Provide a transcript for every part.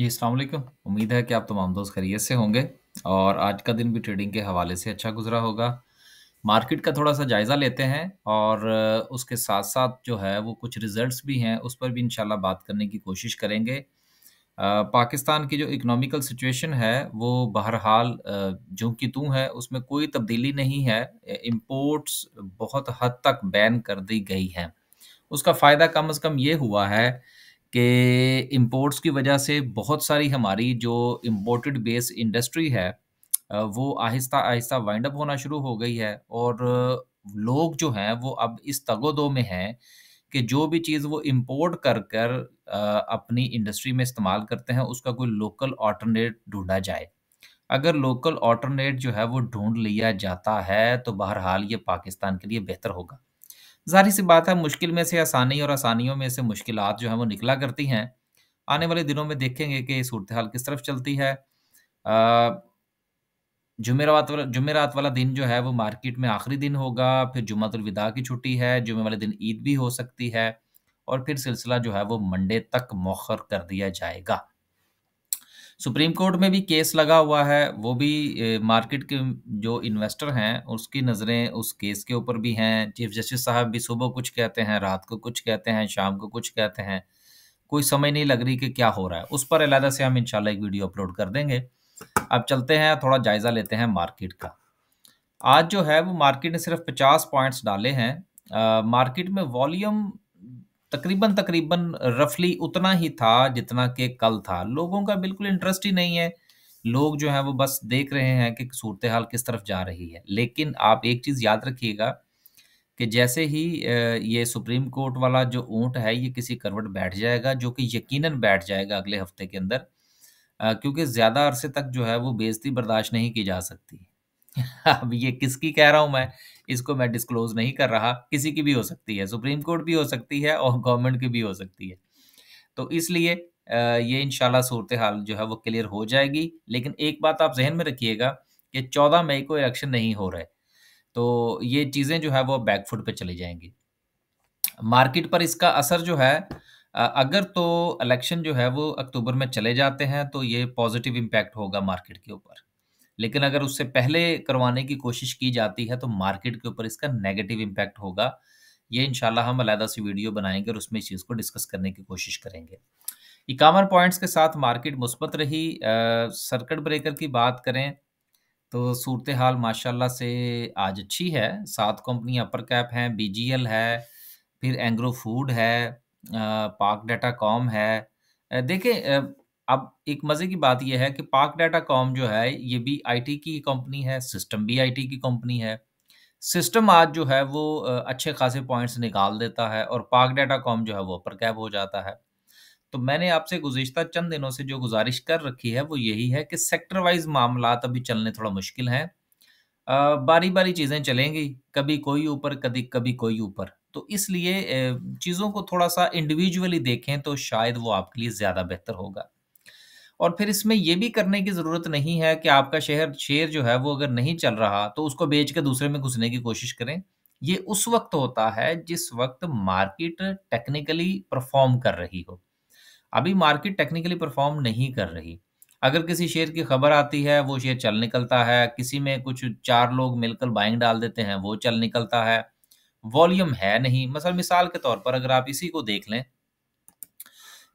जी अलैक्म उम्मीद है कि आप तमाम दोस्त खैरियत से होंगे और आज का दिन भी ट्रेडिंग के हवाले से अच्छा गुजरा होगा मार्केट का थोड़ा सा जायज़ा लेते हैं और उसके साथ साथ जो है वो कुछ रिजल्ट्स भी हैं उस पर भी इंशाल्लाह बात करने की कोशिश करेंगे पाकिस्तान की जो इकोनॉमिकल सिचुएशन है वो बहरहाल जो कि तू है उसमें कोई तब्दीली नहीं है इम्पोर्ट्स बहुत हद तक बैन कर दी गई हैं उसका फ़ायदा कम अज़ कम ये हुआ है कि इम्पोर्ट्स की वजह से बहुत सारी हमारी जो इम्पोर्टेड बेस इंडस्ट्री है वो आहिस्ता आहिस्ता वाइंड अप होना शुरू हो गई है और लोग जो हैं वो अब इस तगोदो में हैं कि जो भी चीज़ वो इम्पोर्ट कर कर अपनी इंडस्ट्री में इस्तेमाल करते हैं उसका कोई लोकल ऑल्टरनेट ढूंढा जाए अगर लोकल ऑल्टरनेट जो है वो ढूंढ लिया जाता है तो बहरहाल ये पाकिस्तान के लिए बेहतर होगा जाहिर सी बात है मुश्किल में से आसानी और आसानियों में से मुश्किल जो है वो निकला करती हैं आने वाले दिनों में देखेंगे कि सूरत हाल किस तरफ चलती है जुमेरात वाला जुमेरात वाला दिन जो है वो मार्केट में आखिरी दिन होगा फिर जुम्मतुलविदा की छुट्टी है जुमे वाले दिन ईद भी हो सकती है और फिर सिलसिला जो है वो मंडे तक मौखर कर दिया जाएगा सुप्रीम कोर्ट में भी केस लगा हुआ है वो भी मार्केट के जो इन्वेस्टर हैं उसकी नज़रें उस केस के ऊपर भी हैं चीफ जस्टिस साहब भी सुबह कुछ कहते हैं रात को कुछ कहते हैं शाम को कुछ कहते हैं कोई समझ नहीं लग रही कि क्या हो रहा है उस पर अलहदा से हम इन एक वीडियो अपलोड कर देंगे अब चलते हैं थोड़ा जायज़ा लेते हैं मार्केट का आज जो है वो मार्केट ने सिर्फ पचास पॉइंट्स डाले हैं मार्केट में वॉल्यूम तकरीबन तकरीबन रफली उतना ही था जितना कि कल था लोगों का बिल्कुल इंटरेस्ट ही नहीं है लोग जो है वो बस देख रहे हैं कि सूरत हाल किस तरफ जा रही है लेकिन आप एक चीज़ याद रखिएगा कि जैसे ही ये सुप्रीम कोर्ट वाला जो ऊँट है ये किसी करवट बैठ जाएगा जो कि यकीनन बैठ जाएगा अगले हफ्ते के अंदर क्योंकि ज़्यादा अरसे तक जो है वो बेजती बर्दाश्त नहीं की जा सकती अब ये किसकी कह रहा हूं मैं इसको मैं डिस्क्लोज नहीं कर रहा किसी की भी हो सकती है सुप्रीम कोर्ट भी हो सकती है और गवर्नमेंट की भी हो सकती है तो इसलिए ये इनशाला सूरत हाल जो है वो क्लियर हो जाएगी लेकिन एक बात आप जहन में रखिएगा कि चौदह मई को इलेक्शन नहीं हो रहे तो ये चीज़ें जो है वो बैकफुट पर चली जाएंगी मार्केट पर इसका असर जो है अगर तो इलेक्शन जो है वो अक्टूबर में चले जाते हैं तो ये पॉजिटिव इम्पैक्ट होगा मार्केट के ऊपर लेकिन अगर उससे पहले करवाने की कोशिश की जाती है तो मार्केट के ऊपर इसका नेगेटिव इम्पैक्ट होगा ये इनशाला हम अलहदा से वीडियो बनाएंगे और उसमें इस चीज़ को डिस्कस करने की कोशिश करेंगे इक्यावन पॉइंट्स के साथ मार्केट मुस्बत रही सर्किट ब्रेकर की बात करें तो सूरत हाल माशाला से आज अच्छी है सात कंपनी अपर कैप हैं बीजीएल है फिर एंग्रो फूड है पाक डाटा कॉम है देखें अब एक मज़े की बात यह है कि पाक डाटा कॉम जो है ये भी आईटी की कंपनी है सिस्टम भी आईटी की कंपनी है सिस्टम आज जो है वो अच्छे खासे पॉइंट्स निकाल देता है और पाक डाटा कॉम जो है वो अपर कैब हो जाता है तो मैंने आपसे गुजशत चंद दिनों से जो गुजारिश कर रखी है वो यही है कि सेक्टर वाइज मामला अभी चलने थोड़ा मुश्किल हैं बारी बारी चीज़ें चलेंगी कभी कोई ऊपर कभी कभी कोई ऊपर तो इसलिए चीज़ों को थोड़ा सा इंडिविजुअली देखें तो शायद वो आपके लिए ज़्यादा बेहतर होगा और फिर इसमें यह भी करने की ज़रूरत नहीं है कि आपका शेयर शेयर जो है वो अगर नहीं चल रहा तो उसको बेच के दूसरे में घुसने की कोशिश करें ये उस वक्त होता है जिस वक्त मार्केट टेक्निकली परफॉर्म कर रही हो अभी मार्केट टेक्निकली परफॉर्म नहीं कर रही अगर किसी शेयर की खबर आती है वो शेयर चल निकलता है किसी में कुछ चार लोग मिलकर बाइंग डाल देते हैं वो चल निकलता है वॉल्यूम है नहीं मसल मिसाल के तौर पर अगर आप इसी को देख लें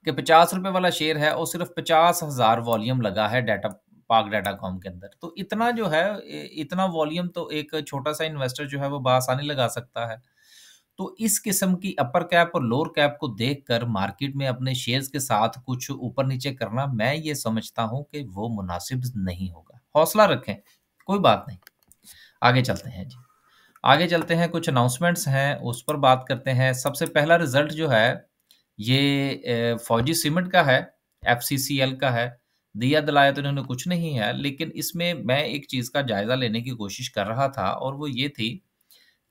कि पचास रुपए वाला शेयर है और सिर्फ पचास हजार वॉल्यूम लगा है डाटा पाक डाटा कॉम के अंदर तो इतना जो है इतना वॉल्यूम तो एक छोटा सा इन्वेस्टर जो है वो बासानी लगा सकता है तो इस किस्म की अपर कैप और लोअर कैप को कर मार्केट में अपने शेयर्स के साथ कुछ ऊपर नीचे करना मैं ये समझता हूँ कि वो मुनासिब नहीं होगा हौसला रखें कोई बात नहीं आगे चलते हैं जी आगे चलते हैं कुछ अनाउंसमेंट्स हैं उस पर बात करते हैं सबसे पहला रिजल्ट जो है ये फौजी सीमेंट का है एफ का है दिया दलाया तो इन्होंने कुछ नहीं है लेकिन इसमें मैं एक चीज़ का जायज़ा लेने की कोशिश कर रहा था और वो ये थी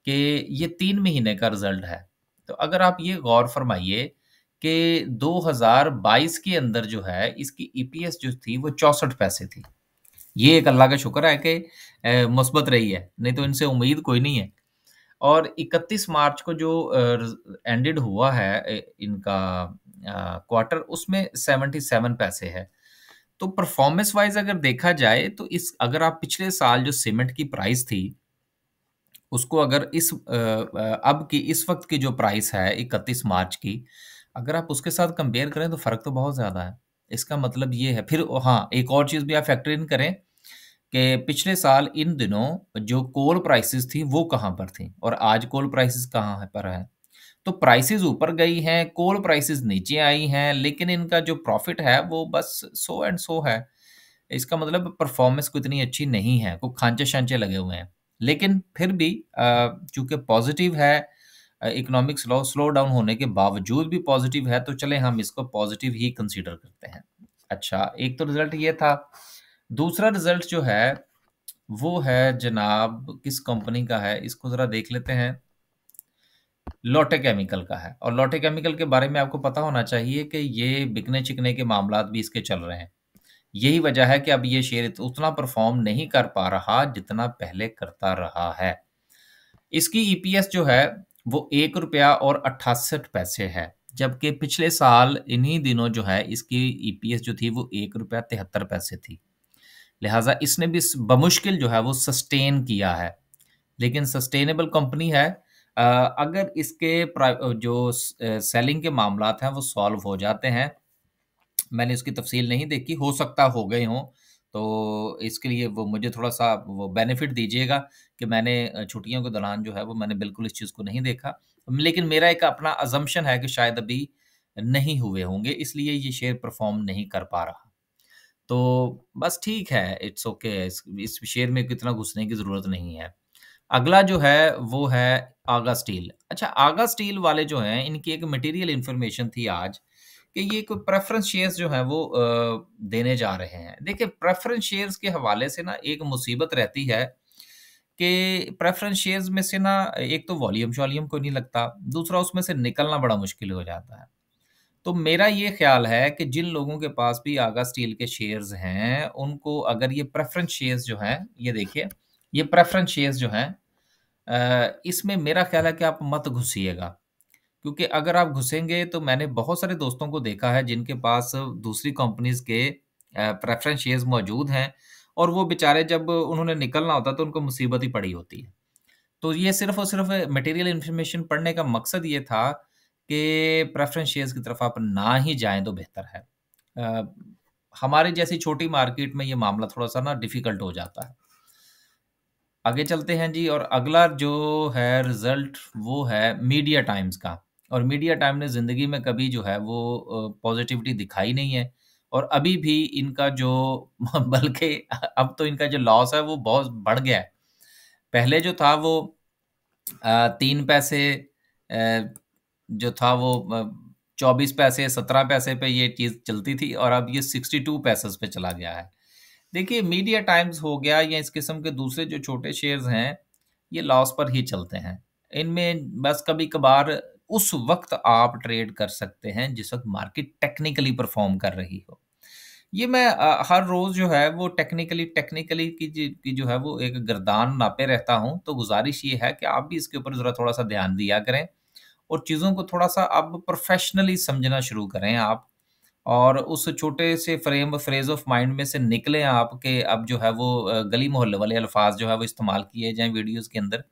कि ये तीन महीने का रिजल्ट है तो अगर आप ये गौर फरमाइए कि 2022 के अंदर जो है इसकी ईपीएस e जो थी वो चौसठ पैसे थी ये एक अल्लाह का शुक्र है कि मुस्बत रही है नहीं तो इनसे उम्मीद कोई नहीं है और 31 मार्च को जो एंडेड हुआ है इनका क्वार्टर उसमें 77 पैसे है तो परफॉर्मेंस वाइज अगर देखा जाए तो इस अगर आप पिछले साल जो सीमेंट की प्राइस थी उसको अगर इस अब की इस वक्त की जो प्राइस है इकतीस मार्च की अगर आप उसके साथ कंपेयर करें तो फर्क तो बहुत ज्यादा है इसका मतलब ये है फिर हाँ एक और चीज भी आप फैक्टर इन करें कि पिछले साल इन दिनों जो कोल प्राइसेस थी वो कहाँ पर थी और आज कोल प्राइसेस कहाँ पर है तो प्राइसेस ऊपर गई हैं कोल प्राइसेस नीचे आई हैं लेकिन इनका जो प्रॉफिट है वो बस सो एंड सो है इसका मतलब परफॉर्मेंस को इतनी अच्छी नहीं है को खांचे शांचे लगे हुए हैं लेकिन फिर भी चूंकि पॉजिटिव है इकोनॉमिक स्लो स्लो डाउन होने के बावजूद भी पॉजिटिव है तो चले हम इसको पॉजिटिव ही कंसिडर करते हैं अच्छा एक तो रिजल्ट ये था दूसरा रिजल्ट जो है वो है जनाब किस कंपनी का है इसको ज़रा देख लेते हैं लोटे केमिकल का है और लोटे केमिकल के बारे में आपको पता होना चाहिए कि ये बिकने चिकने के मामला भी इसके चल रहे हैं यही वजह है कि अब ये शेयर उतना परफॉर्म नहीं कर पा रहा जितना पहले करता रहा है इसकी ईपीएस e जो है वो एक रुपया और अट्ठासठ पैसे है जबकि पिछले साल इन्हीं दिनों जो है इसकी ईपीएस e जो थी वो एक रुपया तिहत्तर पैसे थी लिहाजा इसने भी बमुश्किल जो है वो सस्टेन किया है लेकिन सस्टेनेबल कंपनी है अगर इसके जो सेलिंग के मामला हैं वो सॉल्व हो जाते हैं मैंने इसकी तफसील नहीं देखी हो सकता हो गए हों तो इसके लिए वो मुझे थोड़ा सा वो बेनिफिट दीजिएगा कि मैंने छुट्टियों के दौरान जो है वो मैंने बिल्कुल इस चीज़ को नहीं देखा लेकिन मेरा एक अपना अजम्पन है कि शायद अभी नहीं हुए होंगे इसलिए ये शेयर परफॉर्म नहीं कर पा रहा तो बस ठीक है इट्स ओके okay, इस, इस शेयर में कितना घुसने की ज़रूरत नहीं है अगला जो है वो है आगा स्टील अच्छा आगा स्टील वाले जो हैं इनकी एक मटेरियल इन्फॉर्मेशन थी आज कि ये कोई प्रेफरेंस शेयर्स जो हैं वो देने जा रहे हैं देखिए प्रेफरेंस शेयर्स के हवाले से ना एक मुसीबत रहती है कि प्रेफरेंस शेयर्स में से ना एक तो वॉल्यूम शॉल्यूम को नहीं लगता दूसरा उसमें से निकलना बड़ा मुश्किल हो जाता है तो मेरा ये ख्याल है कि जिन लोगों के पास भी आगा स्टील के शेयर्स हैं उनको अगर ये प्रेफरेंस शेयर्स जो हैं ये देखिए ये प्रेफरेंस शेयर्स जो हैं इसमें मेरा ख्याल है कि आप मत घुसिएगा क्योंकि अगर आप घुसेंगे तो मैंने बहुत सारे दोस्तों को देखा है जिनके पास दूसरी कंपनीज के प्रेफरेंस शेयर्स मौजूद हैं और वो बेचारे जब उन्होंने निकलना होता तो उनको मुसीबत ही पड़ी होती है तो ये सिर्फ और सिर्फ मटेरियल इन्फॉर्मेशन पढ़ने का मकसद ये था कि प्रेफरेंस शेयर्स की तरफ आप ना ही जाएं तो बेहतर है आ, हमारे जैसी छोटी मार्केट में ये मामला थोड़ा सा ना डिफिकल्ट हो जाता है आगे चलते हैं जी और अगला जो है रिजल्ट वो है मीडिया टाइम्स का और मीडिया टाइम ने ज़िंदगी में कभी जो है वो पॉजिटिविटी दिखाई नहीं है और अभी भी इनका जो बल्कि अब तो इनका जो लॉस है वो बहुत बढ़ गया है पहले जो था वो तीन पैसे जो था वो चौबीस पैसे सत्रह पैसे पे ये चीज़ चलती थी और अब ये सिक्सटी टू पैसे पे चला गया है देखिए मीडिया टाइम्स हो गया या इस किस्म के दूसरे जो छोटे शेयर्स हैं ये लॉस पर ही चलते हैं इनमें बस कभी कभार उस वक्त आप ट्रेड कर सकते हैं जिस वक्त मार्केट टेक्निकली परफॉर्म कर रही हो ये मैं हर रोज़ जो है वो टेक्निकली टेक्निकली की, की जो है वो एक गर्दान नापे रहता हूँ तो गुजारिश ये है कि आप भी इसके ऊपर ज़रा थोड़ा सा ध्यान दिया करें और चीज़ों को थोड़ा सा अब प्रोफेशनली समझना शुरू करें आप और उस छोटे से फ्रेम फ्रेज ऑफ माइंड में से निकलें आपके अब जो है वो गली मोहल्ले वाले अल्फाज जो है वो इस्तेमाल किए जाएं वीडियोस के अंदर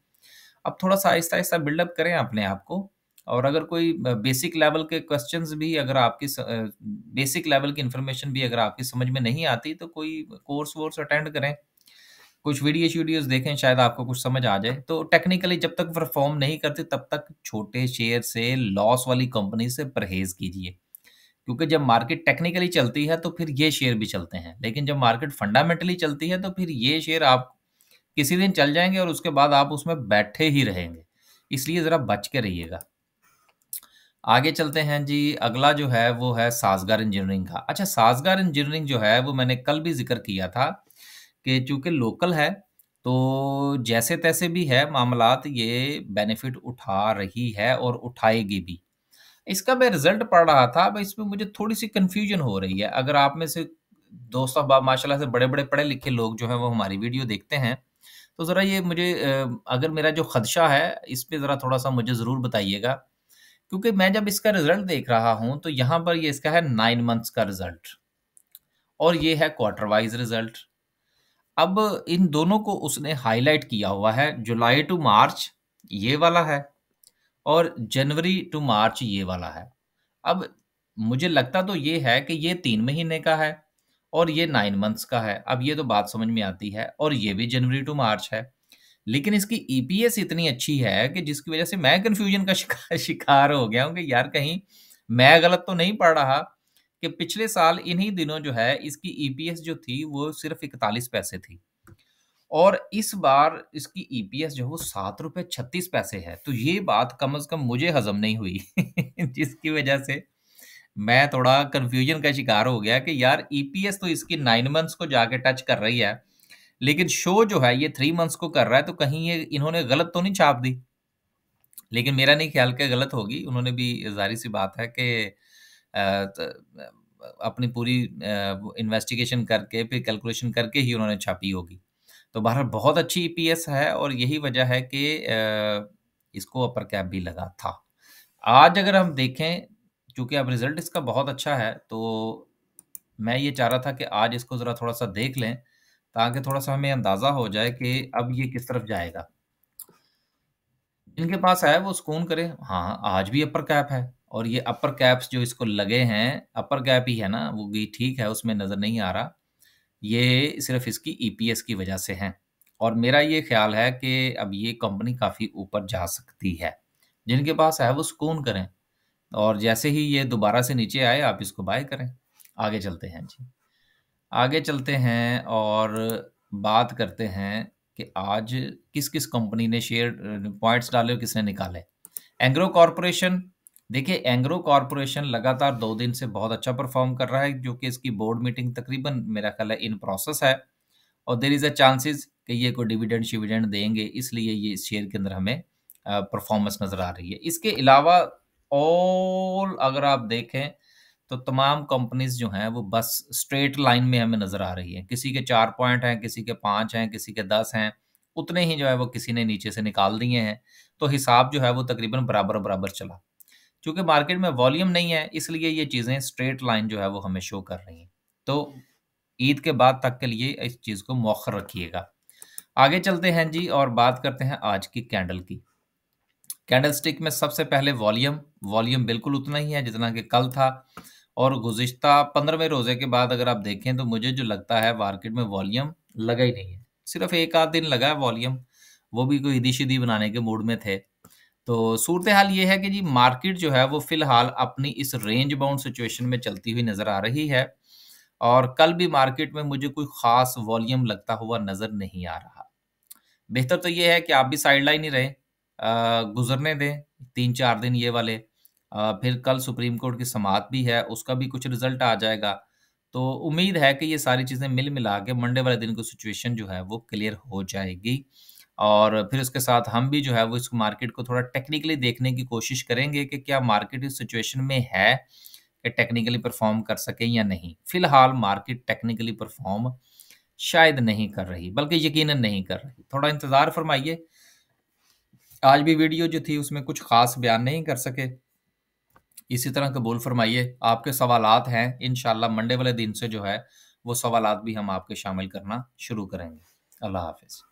अब थोड़ा सा आहिस्ता आहिस्ता बिल्डअप करें अपने आप को और अगर कोई बेसिक लेवल के क्वेश्चंस भी अगर आपकी बेसिक लेवल की इन्फॉर्मेशन भी अगर आपकी समझ में नहीं आती तो कोई कोर्स वोर्स अटेंड करें कुछ वीडियोस वीडियोस देखें शायद आपको कुछ समझ आ जाए तो टेक्निकली जब तक परफॉर्म नहीं करते तब तक छोटे शेयर से लॉस वाली कंपनी से परहेज कीजिए क्योंकि जब मार्केट टेक्निकली चलती है तो फिर ये शेयर भी चलते हैं लेकिन जब मार्केट फंडामेंटली चलती है तो फिर ये शेयर आप किसी दिन चल जाएंगे और उसके बाद आप उसमें बैठे ही रहेंगे इसलिए ज़रा बच के रहिएगा आगे चलते हैं जी अगला जो है वो है साजगार इंजीनियरिंग का अच्छा साजगार इंजीनियरिंग जो है वो मैंने कल भी जिक्र किया था कि चूंकि लोकल है तो जैसे तैसे भी है मामलात ये बेनिफिट उठा रही है और उठाएगी भी इसका मैं रिजल्ट पढ़ रहा था अब इसमें मुझे थोड़ी सी कन्फ्यूजन हो रही है अगर आप में से दोस्त अहबाब माशाल्लाह से बड़े बड़े पढ़े लिखे लोग जो हैं वो हमारी वीडियो देखते हैं तो ज़रा ये मुझे अगर मेरा जो खदशा है इस पर ज़रा थोड़ा सा मुझे ज़रूर बताइएगा क्योंकि मैं जब इसका रिज़ल्ट देख रहा हूँ तो यहाँ पर ये इसका है नाइन मंथ्स का रिज़ल्ट और ये है क्वार्टर वाइज रिज़ल्ट अब इन दोनों को उसने हाईलाइट किया हुआ है जुलाई टू मार्च ये वाला है और जनवरी टू मार्च ये वाला है अब मुझे लगता तो ये है कि ये तीन महीने का है और ये नाइन मंथ्स का है अब ये तो बात समझ में आती है और ये भी जनवरी टू मार्च है लेकिन इसकी ईपीएस e इतनी अच्छी है कि जिसकी वजह से मैं कंफ्यूजन का शिकार शिकार हो गया हूँ कि यार कहीं मैं गलत तो नहीं पढ़ रहा कि पिछले साल इन्हीं दिनों जो है इसकी ईपीएस e जो थी वो सिर्फ इकतालीस पैसे थी और इस बार इसकी ईपीएस e जो है वो सात रुपये छत्तीस पैसे है तो ये बात कम अज कम मुझे हजम नहीं हुई जिसकी वजह से मैं थोड़ा कंफ्यूजन का शिकार हो गया कि यार ईपीएस e तो इसकी नाइन मंथ्स को जाके टच कर रही है लेकिन शो जो है ये थ्री मंथ्स को कर रहा है तो कहीं ये इन्होंने गलत तो नहीं छाप दी लेकिन मेरा नहीं ख्याल के गलत होगी उन्होंने भी जारी सी बात है कि अपनी पूरी इन्वेस्टिगेशन करके फिर कैलकुलेशन करके ही उन्होंने छापी होगी तो बहरहाल बहुत अच्छी ई e है और यही वजह है कि इसको अपर कैप भी लगा था आज अगर हम देखें क्योंकि अब रिजल्ट इसका बहुत अच्छा है तो मैं ये चाह रहा था कि आज इसको ज़रा थोड़ा सा देख लें ताकि थोड़ा सा हमें अंदाज़ा हो जाए कि अब ये किस तरफ जाएगा जिनके पास है वो सुकून करें हाँ आज भी अपर कैप है और ये अपर कैप्स जो इसको लगे हैं अपर कैप ही है ना वो भी ठीक है उसमें नज़र नहीं आ रहा ये सिर्फ इसकी ई e की वजह से हैं और मेरा ये ख्याल है कि अब ये कंपनी काफ़ी ऊपर जा सकती है जिनके पास है वो सुकून करें और जैसे ही ये दोबारा से नीचे आए आप इसको बाय करें आगे चलते हैं जी आगे चलते हैं और बात करते हैं कि आज किस किस कंपनी ने शेयर पॉइंट्स डाले और किसने निकाले एंग्रो कॉरपोरेशन देखिए एंग्रो कॉरपोरेशन लगातार दो दिन से बहुत अच्छा परफॉर्म कर रहा है जो कि इसकी बोर्ड मीटिंग तकरीबन मेरा ख्याल है इन प्रोसेस है और देर इज़ अ चांसेस कि ये कोई डिविडेंड शिविडेंड देंगे इसलिए ये इस शेयर के अंदर हमें परफॉर्मेंस नज़र आ रही है इसके अलावा ऑल अगर आप देखें तो तमाम कंपनीज जो हैं वो बस स्ट्रेट लाइन में हमें नज़र आ रही है किसी के चार पॉइंट हैं किसी के पाँच हैं किसी के दस हैं उतने ही जो है वो किसी ने नीचे से निकाल दिए हैं तो हिसाब जो है वो तकरीबन बराबर बराबर चला चूंकि मार्केट में वॉल्यूम नहीं है इसलिए ये चीज़ें स्ट्रेट लाइन जो है वो हमें शो कर रही हैं तो ईद के बाद तक के लिए इस चीज़ को मौखर रखिएगा आगे चलते हैं जी और बात करते हैं आज की कैंडल की कैंडल स्टिक में सबसे पहले वॉल्यूम वॉल्यूम बिल्कुल उतना ही है जितना कि कल था और गुज्त पंद्रहवें रोजे के बाद अगर आप देखें तो मुझे जो लगता है मार्केट में वॉल्यूम लगा ही नहीं है सिर्फ एक आध दिन लगा है वॉल्यूम वो भी कोई ईदी शीदी बनाने के मूड में थे तो सूरत हाल ये है कि जी मार्केट जो है वो फिलहाल अपनी इस रेंज बाउंड सिचुएशन में चलती हुई नज़र आ रही है और कल भी मार्केट में मुझे कोई ख़ास वॉल्यूम लगता हुआ नज़र नहीं आ रहा बेहतर तो ये है कि आप भी साइड लाइन ही रहें गुजरने दें तीन चार दिन ये वाले आ, फिर कल सुप्रीम कोर्ट की समात भी है उसका भी कुछ रिजल्ट आ जाएगा तो उम्मीद है कि ये सारी चीज़ें मिल मिला के मंडे वाले दिन को सिचुएशन जो है वो क्लियर हो जाएगी और फिर उसके साथ हम भी जो है वो इस मार्केट को थोड़ा टेक्निकली देखने की कोशिश करेंगे कि क्या मार्केट इस सिचुएशन में है कि टेक्निकली परफॉर्म कर सके या नहीं फिलहाल मार्केट टेक्निकली परफॉर्म शायद नहीं कर रही बल्कि यकीन नहीं कर रही थोड़ा इंतज़ार फरमाइए आज भी वीडियो जो थी उसमें कुछ ख़ास बयान नहीं कर सके इसी तरह कबूल फरमाइए आपके सवाल हैं इन मंडे वाले दिन से जो है वो सवाल भी हम आपके शामिल करना शुरू करेंगे अल्लाह हाफिज़